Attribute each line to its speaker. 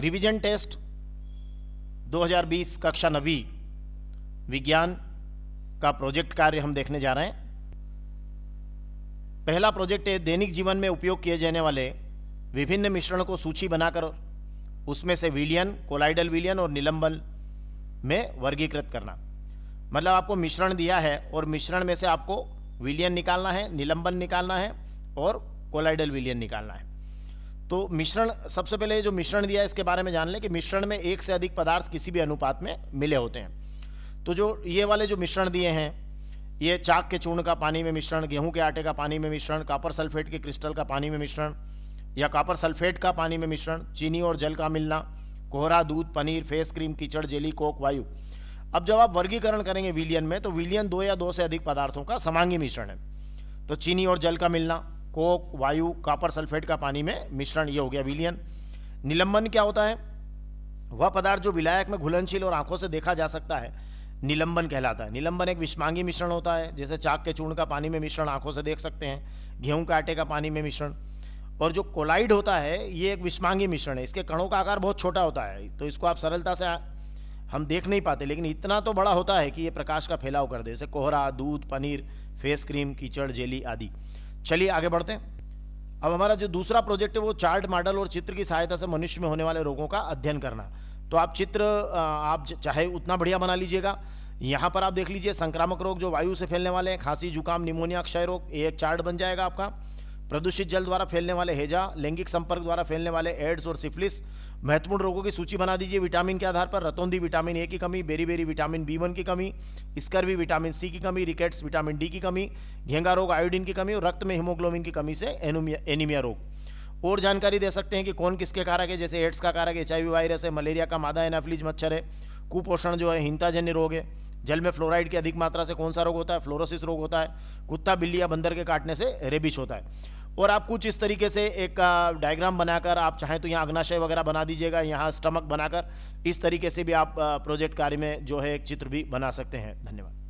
Speaker 1: revision test 2020 कक्षा नवी विज्ञान का प्रोजेक्ट कार्य हम देखने जा रहे हैं पहला प्रोजेक्ट है दैनिक जीवन में उपयोग किए जाने वाले विभिन्न मिश्रण को सूची बनाकर उसमें से विलियन कोलाइडल विलियन और निलंबन में वर्गीकृत करना मतलब आपको मिश्रण दिया है और मिश्रण में से आपको विलियन निकालना है निलंबन निकालना है और कोलाइडल विलियन निकालना है तो मिश्रण सबसे पहले जो मिश्रण दिया है इसके बारे में जान लें कि मिश्रण में एक से अधिक पदार्थ किसी भी अनुपात में मिले होते हैं तो जो ये वाले जो मिश्रण दिए हैं ये चाक के चूर्ण का पानी में मिश्रण गेहूं के आटे का पानी में मिश्रण कापर सल्फेट के क्रिस्टल का पानी में मिश्रण या कापर सल्फेट का पानी में मिश्रण चीनी और जल का मिलना कोहरा दूध पनीर फेस क्रीम कीचड़ जेली कोक वायु अब जब आप वर्गीकरण करेंगे विलियन में तो विलियन दो या दो से अधिक पदार्थों का समांगी मिश्रण है तो चीनी और जल का मिलना कोक वायु कापर सल्फेट का पानी में मिश्रण ये हो गया विलियन निलंबन क्या होता है वह पदार्थ जो विलायक में घुलनशील और आंखों से देखा जा सकता है निलंबन कहलाता है निलंबन एक विषमांगी मिश्रण होता है जैसे चाक के चूर्ण का पानी में मिश्रण आंखों से देख सकते हैं गेहूं के आटे का पानी में मिश्रण और जो कोलाइड होता है ये एक विषमांगी मिश्रण है इसके कणों का आकार बहुत छोटा होता है तो इसको आप सरलता से हम देख नहीं पाते लेकिन इतना तो बड़ा होता है कि ये प्रकाश का फैलाव कर दे जैसे कोहरा दूध पनीर फेस क्रीम कीचड़ जेली आदि चलिए आगे बढ़ते हैं अब हमारा जो दूसरा प्रोजेक्ट है वो चार्ट मॉडल और चित्र की सहायता से मनुष्य में होने वाले रोगों का अध्ययन करना तो आप चित्र आप चाहे उतना बढ़िया बना लीजिएगा यहाँ पर आप देख लीजिए संक्रामक रोग जो वायु से फैलने वाले हैं खांसी जुकाम निमोनिया क्षय रोग ये एक चार्ट बन जाएगा आपका प्रदूषित जल द्वारा फैलने वाले हेजा लैंगिक संपर्क द्वारा फैलने वाले एड्स और सिफिलिस महत्वपूर्ण रोगों की सूची बना दीजिए विटामिन के आधार पर रतौंदी विटामिन ए की कमी beriberi vitamin B one की कमी स्कर्वी विटामिन सी की कमी रिकेट्स विटामिन डी की कमी घेंगा रोग आयोडीन की कमी और रक्त में हीमोग्लोबिन की कमी से एनीमिया रोग और जानकारी दे सकते हैं कि कौन किसके कारक है जैसे एड्स का कारक एच वायरस है मलेरिया का मादा एनाफ्लिज मच्छर है कुपोषण जो है हिंताजन्य रोग है जल में फ्लोराइड की अधिक मात्रा से कौन सा रोग होता है फ्लोरोसिस रोग होता है कुत्ता बिल्ली या बंदर के काटने से रेबिच होता है और आप कुछ इस तरीके से एक डायग्राम बनाकर आप चाहें तो यहाँ अग्नाशय वगैरह बना दीजिएगा यहाँ स्टमक बनाकर इस तरीके से भी आप प्रोजेक्ट कार्य में जो है एक चित्र भी बना सकते हैं धन्यवाद